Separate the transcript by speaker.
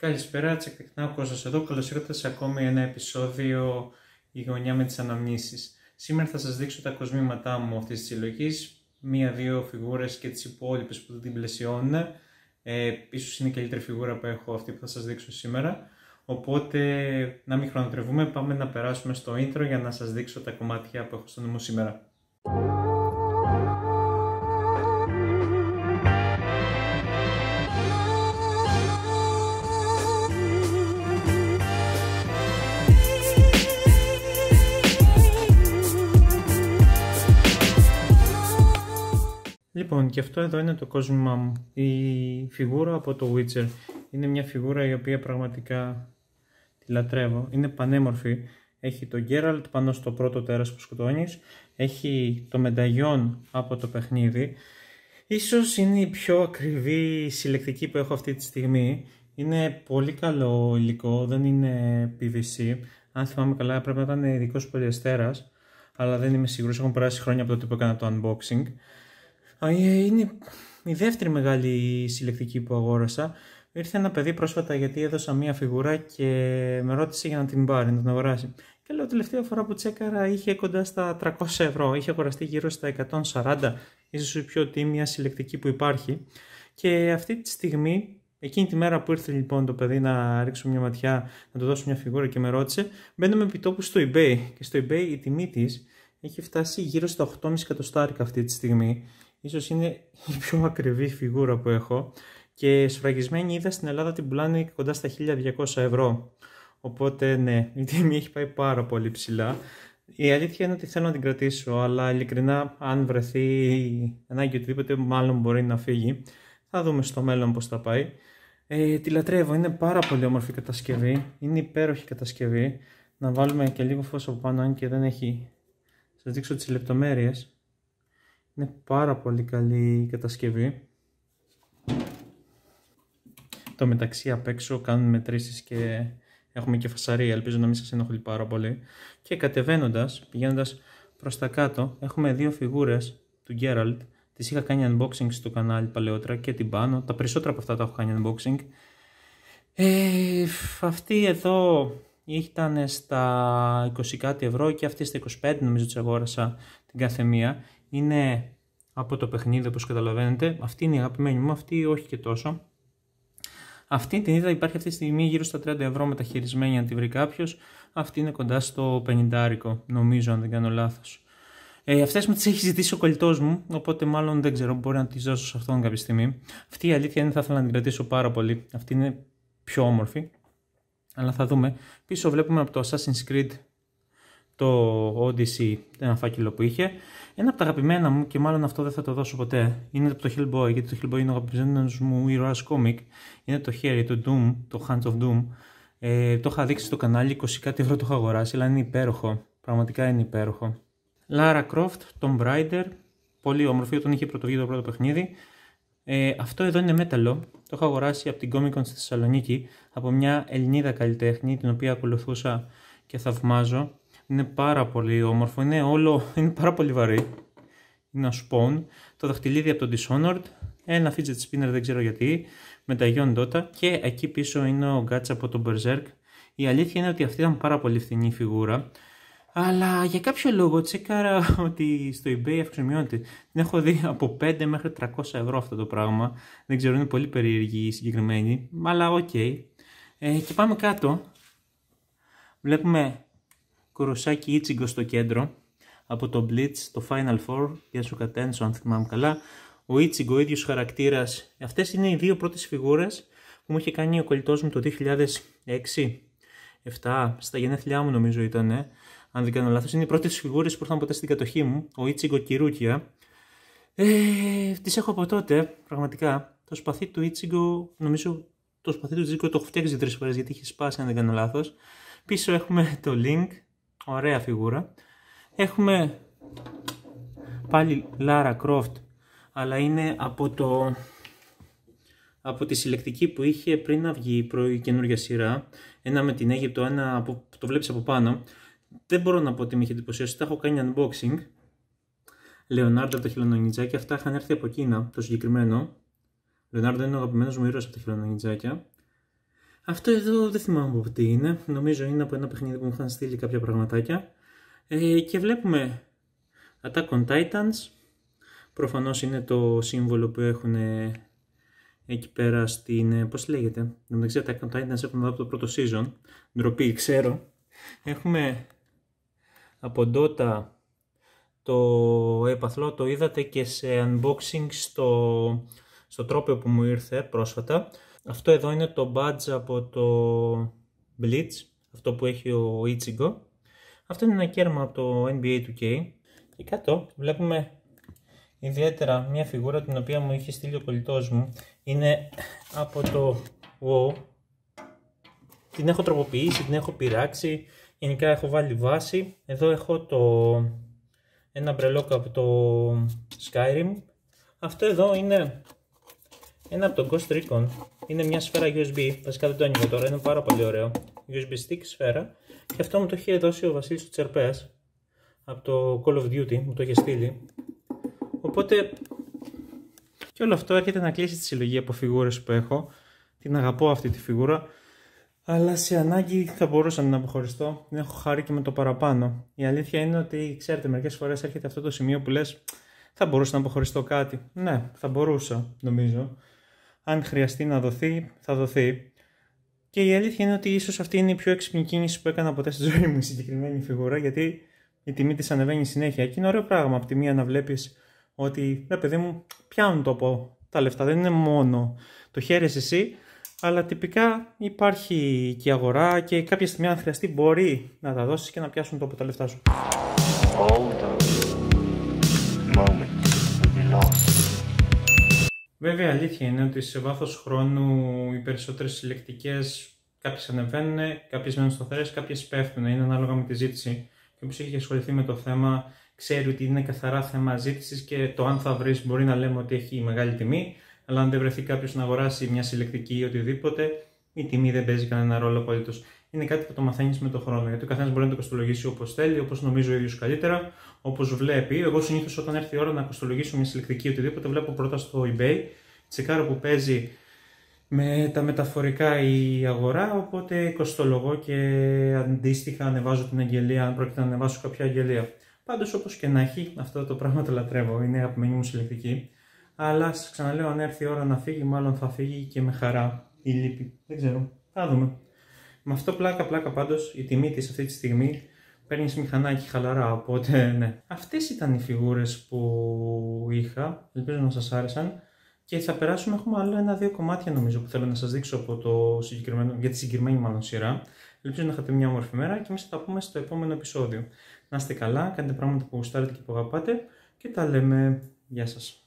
Speaker 1: Καλησπέρα, τσεκτικά ο εδώ. Καλώς ήρθατε σε ακόμη ένα επεισόδιο «Η γωνιά με τις αναμνήσεις». Σήμερα θα σας δείξω τα κοσμήματά μου αυτής της συλλογής, μία-δύο φιγούρες και τις υπόλοιπες που την πλαισιώνουν. Ε, ίσως είναι η καλύτερη φιγούρα που έχω αυτή που θα σας δείξω σήμερα. Οπότε, να μην χρονοτρεβούμε, πάμε να περάσουμε στο intro για να σας δείξω τα κομμάτια που έχω στο νομό σήμερα. Λοιπόν, και αυτό εδώ είναι το κόσμημά μου. Η φιγούρα από το Witcher. Είναι μια φιγούρα η οποία πραγματικά τη λατρεύω. Είναι πανέμορφη. Έχει το Geralt πάνω στο πρώτο τέρας που σκοτώνεις. Έχει το μενταγιόν από το παιχνίδι. Ίσως είναι η πιο ακριβή συλλεκτική που έχω αυτή τη στιγμή. Είναι πολύ καλό υλικό, δεν είναι PVC. Αν θυμάμαι καλά πρέπει να ήταν ειδικός πολυεστέρας. Αλλά δεν είμαι σίγουρος, έχουν περάσει χρόνια από το που έκανα το unboxing. Ε, είναι η δεύτερη μεγάλη συλλεκτική που αγόρασα. Ήρθε ένα παιδί πρόσφατα γιατί έδωσα μία φιγουρά και με ρώτησε για να την πάρει, να την αγοράσει. Και λέω, τελευταία φορά που τσέκαρα είχε κοντά στα 300 ευρώ. Είχε αγοραστεί γύρω στα 140, ίσως η πιο τίμια συλλεκτική που υπάρχει. Και αυτή τη στιγμή Εκείνη τη μέρα που ήρθε λοιπόν το παιδί να ρίξω μια ματιά, να του δώσω μια φιγούρα και με ρώτησε, μπαίνουμε επιτόπου στο eBay. Και στο eBay η τιμή της έχει φτάσει γύρω στα 8,5 εκατοστάρικα αυτή τη στιγμή. Ίσως είναι η πιο ακριβή φιγούρα που έχω και σφραγισμένη είδα στην Ελλάδα την πουλάνε κοντά στα 1200 ευρώ. Οπότε ναι, η τιμή έχει πάει πάρα πολύ ψηλά. Η αλήθεια είναι ότι θέλω να την κρατήσω, αλλά ειλικρινά αν βρεθεί ανάγκη οτιδήποτε μάλλον μπορεί να φύγει. Θα δούμε στο μέλλον πώς θα πάει. Ε, τη λατρεύω, είναι πάρα πολύ όμορφη κατασκευή, είναι υπέροχη κατασκευή. Να βάλουμε και λίγο φως από πάνω, αν και δεν έχει. Σας δείξω τις λεπτομέρειες. Είναι πάρα πολύ καλή η κατασκευή. Το μεταξύ απ' έξω κάνουν μετρήσεις και έχουμε και φασαρία, ελπίζω να μην σας ενοχλεί πάρα πολύ. Και κατεβαίνοντας, πηγαίνοντας προς τα κάτω, έχουμε δύο φιγούρες του Geralt. Τις είχα κάνει unboxing στο κανάλι παλαιότερα και την πάνω, τα περισσότερα από αυτά τα έχω κάνει unboxing. Ε, αυτή εδώ ήταν στα 20 κάτι ευρώ και αυτή στα 25 νομίζω τι αγόρασα την κάθε μία είναι από το παιχνίδι όπως καταλαβαίνετε. Αυτή είναι η αγαπημένη μου, αυτή όχι και τόσο. Αυτή την είδα υπάρχει αυτή τη στιγμή γύρω στα 30 ευρώ μεταχειρισμένη αν τη βρει κάποιος. Αυτή είναι κοντά στο 50 νομίζω αν δεν κάνω λάθος. Ε, αυτές μου τις έχει ζητήσει ο κολλητός μου, οπότε μάλλον δεν ξέρω, μπορεί να τις δώσω σε αυτόν κάποια στιγμή. Αυτή η αλήθεια είναι θα ήθελα να την κρατήσω πάρα πολύ. Αυτή είναι πιο όμορφη, αλλά θα δούμε. Πίσω βλέπουμε από το Assassin's Creed το Odyssey, ένα φάκελο που είχε. Ένα από τα αγαπημένα μου και μάλλον αυτό δεν θα το δώσω ποτέ είναι από το Hellboy, γιατί το Hellboy είναι ο αγαπημένος μου ήρωας κόμικ. Είναι το χέρι, το Doom, το Hands of Doom. Ε, το είχα δείξει στο κανάλι, 20 κάτι ευρώ το είχα αγοράσει, αλλά είναι υπέροχο. Πραγματικά είναι υπέροχο. Λάρα Croft, Tomb Raider, πολύ όμορφη όταν είχε πρωτοβγεί το πρώτο παιχνίδι. Ε, αυτό εδώ είναι μέταλλο. Το είχα αγοράσει από την Comic Con στη Θεσσαλονίκη από μια Ελληνίδα καλλιτέχνη, την οποία ακολουθούσα και θαυμάζω. Είναι πάρα πολύ όμορφο, είναι όλο, είναι πάρα πολύ βαρύ. Είναι ένα σπον. Το δαχτυλίδι από τον Dishonored, ένα fidget spinner δεν ξέρω γιατί, με τα Yon Dota και εκεί πίσω είναι ο γάτσα από τον Berserk. Η αλήθεια είναι ότι αυτή ήταν πάρα πολύ φθηνή φιγούρα. Αλλά για κάποιο λόγο τσέκαρα ότι στο eBay αυξομοιώνεται. Την έχω δει από 5 μέχρι 300 ευρώ αυτό το πράγμα. Δεν ξέρω, είναι πολύ περίεργη η συγκεκριμένη. Αλλά οκ. Ε, και πάμε κάτω. Βλέπουμε Κοροσάκι Ιτσιγκο στο κέντρο από το Blitz, το Final Four, για σου κατένσω αν θυμάμαι καλά. Ο Ιτσιγκο, ο ίδιος χαρακτήρας. Αυτές είναι οι δύο πρώτες φιγούρες που μου είχε κάνει ο κολλητός μου το 2006. 2007, στα γενέθλιά μου νομίζω ήταν, αν δεν κάνω λάθος. Είναι οι πρώτες φιγούρες που ήρθαν ποτέ στην κατοχή μου, ο Ιτσιγκο Κυρούκια. Ε, τις έχω από τότε, πραγματικά. Το σπαθί του Ιτσιγκο, νομίζω το σπαθί του Ιτσιγκο το έχω φτιάξει τρεις φορές γιατί είχε σπάσει αν δεν κάνω λάθος. Πίσω έχουμε το link Ωραία φιγούρα. Έχουμε πάλι Lara Croft, αλλά είναι από, το, από τη συλλεκτική που είχε πριν να βγει η καινούργια σειρά. Ένα με την Αίγυπτο, ένα από, το βλέπεις από πάνω. Δεν μπορώ να πω ότι με είχε εντυπωσιάσει, τα έχω κάνει unboxing. Λεωνάρντο από τα χιλονονιτζάκια, αυτά είχαν έρθει από Κίνα, το συγκεκριμένο. Λεωνάρντο είναι ο αγαπημένος μου ήρωας από τα χιλονονιτζάκια. Αυτό εδώ δεν θυμάμαι από τι είναι. Νομίζω είναι από ένα παιχνίδι που μου είχαν στείλει κάποια πραγματάκια. Ε, και βλέπουμε Attack on Titans. Προφανώς είναι το σύμβολο που έχουν ε, εκεί πέρα στην... Ε, πώς λέγεται? Δεν ξέρω, Attack on Titans έχουμε από το πρώτο season. Ντροπή, ξέρω. Έχουμε από Dota το έπαθλο. Το είδατε και σε unboxing στο, στο τρόπο που μου ήρθε πρόσφατα. Αυτό εδώ είναι το badge από το Blitz, αυτό που έχει ο Ichigo. Αυτό είναι ένα κέρμα από το NBA 2K. Και κάτω βλέπουμε ιδιαίτερα μια φιγούρα την οποία μου είχε στείλει ο κολλητός μου. Είναι από το WoW. Την έχω τροποποιήσει, την έχω πειράξει. Γενικά έχω βάλει βάση. Εδώ έχω το... ένα μπρελόκ από το Skyrim. Αυτό εδώ είναι ένα από το Ghost Recon είναι μια σφαίρα USB. Βασικά δεν το ανοίγω τώρα, είναι πάρα πολύ ωραίο. USB stick σφαίρα. Και αυτό μου το είχε δώσει ο Βασίλης Τσερπέας από το Call of Duty, μου το είχε στείλει. Οπότε και όλο αυτό έρχεται να κλείσει τη συλλογή από φιγούρες που έχω. Την αγαπώ αυτή τη φιγούρα. Αλλά σε ανάγκη θα μπορούσα να αποχωριστώ. Δεν έχω χάρη και με το παραπάνω. Η αλήθεια είναι ότι, ξέρετε, μερικές φορές έρχεται αυτό το σημείο που λες: Θα μπορούσα να αποχωριστώ κάτι. Ναι, θα μπορούσα, νομίζω αν χρειαστεί να δοθεί, θα δοθεί. Και η αλήθεια είναι ότι ίσως αυτή είναι η πιο έξυπνη κίνηση που έκανα ποτέ στη ζωή μου η συγκεκριμένη φιγούρα, γιατί η τιμή της ανεβαίνει συνέχεια. Και είναι ωραίο πράγμα από τη μία να βλέπεις ότι, ρε παιδί μου, πιάνουν το από τα λεφτά. Δεν είναι μόνο το χαίρεσαι εσύ, αλλά τυπικά υπάρχει και η αγορά και κάποια στιγμή αν χρειαστεί μπορεί να τα δώσεις και να πιάσουν το από τα λεφτά σου. Βέβαια, η αλήθεια είναι ότι σε βάθος χρόνου οι περισσότερες συλλεκτικές κάποιες ανεβαίνουν, κάποιες μένουν στο κάποιες πέφτουν. Είναι ανάλογα με τη ζήτηση. Και όποιο έχει ασχοληθεί με το θέμα, ξέρει ότι είναι καθαρά θέμα ζήτησης και το αν θα βρεις μπορεί να λέμε ότι έχει μεγάλη τιμή. Αλλά αν δεν βρεθεί κάποιος να αγοράσει μια συλλεκτική ή οτιδήποτε, η τιμή δεν παίζει κανένα ρόλο απολύτως είναι κάτι που το μαθαίνεις με τον χρόνο. Γιατί ο καθένας μπορεί να το κοστολογήσει όπως θέλει, όπως νομίζω ο ίδιος καλύτερα, όπως βλέπει. Εγώ συνήθως όταν έρθει η ώρα να κοστολογήσω μια συλλεκτική οτιδήποτε, βλέπω πρώτα στο eBay, τσεκάρω που παίζει με τα μεταφορικά η αγορά, οπότε κοστολογώ και αντίστοιχα ανεβάζω την αγγελία, αν πρόκειται να ανεβάσω κάποια αγγελία. Πάντως, όπως και να έχει, αυτό το πράγμα το λατρεύω. Είναι αγαπημένη μου συλλεκτική. Αλλά σας ξαναλέω, αν έρθει η ώρα να φύγει, μάλλον θα φύγει και με χαρά η λύπη. Δεν ξέρω. Θα δούμε. Με αυτό πλάκα πλάκα πάντως η τιμή της αυτή τη στιγμή παίρνεις μηχανάκι χαλαρά, οπότε ναι. Αυτές ήταν οι φιγούρες που είχα, ελπίζω να σας άρεσαν. Και θα περάσουμε, έχουμε άλλο ένα-δύο κομμάτια νομίζω που θέλω να σας δείξω από το συγκεκριμένο, για τη συγκεκριμένη μάλλον σειρά. Ελπίζω να είχατε μια όμορφη μέρα και εμείς θα τα πούμε στο επόμενο επεισόδιο. Να είστε καλά, κάντε πράγματα που γουστάρετε και που αγαπάτε και τα λέμε. Γεια σας.